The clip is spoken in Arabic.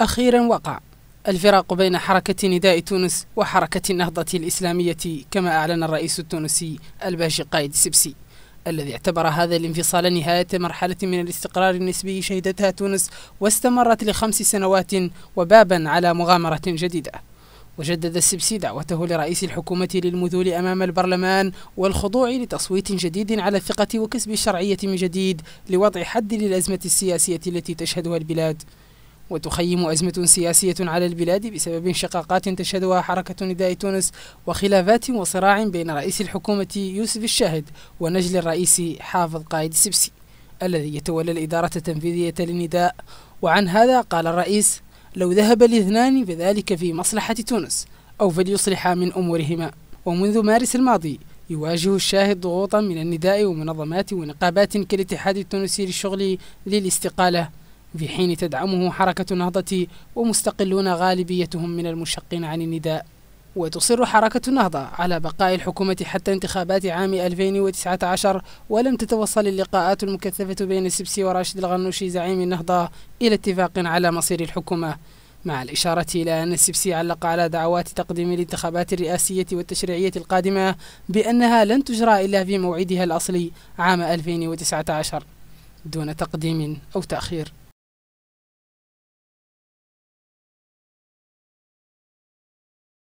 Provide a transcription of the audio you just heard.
أخيرا وقع الفراق بين حركة نداء تونس وحركة النهضة الإسلامية كما أعلن الرئيس التونسي الباشي قايد السبسي الذي اعتبر هذا الانفصال نهاية مرحلة من الاستقرار النسبي شهدتها تونس واستمرت لخمس سنوات وبابا على مغامرة جديدة وجدد السبسي دعوته لرئيس الحكومة للمذول أمام البرلمان والخضوع لتصويت جديد على الثقة وكسب الشرعية من جديد لوضع حد للأزمة السياسية التي تشهدها البلاد وتخيم أزمة سياسية على البلاد بسبب انشقاقات تشهدها حركة نداء تونس وخلافات وصراع بين رئيس الحكومة يوسف الشاهد ونجل الرئيس حافظ قائد السبسي الذي يتولى الإدارة التنفيذية للنداء وعن هذا قال الرئيس لو ذهب الاثنان فذلك في مصلحة تونس أو فليصلحا من أمورهما ومنذ مارس الماضي يواجه الشاهد ضغوطا من النداء ومنظمات ونقابات كالاتحاد التونسي للشغل للاستقالة في حين تدعمه حركة النهضة ومستقلون غالبيتهم من المشقين عن النداء وتصر حركة النهضة على بقاء الحكومة حتى انتخابات عام 2019 ولم تتوصل اللقاءات المكثفة بين السبسي وراشد الغنوشي زعيم النهضة إلى اتفاق على مصير الحكومة مع الإشارة إلى أن السبسي علق على دعوات تقديم الانتخابات الرئاسية والتشريعية القادمة بأنها لن تجرى إلا في موعدها الأصلي عام 2019 دون تقديم أو تأخير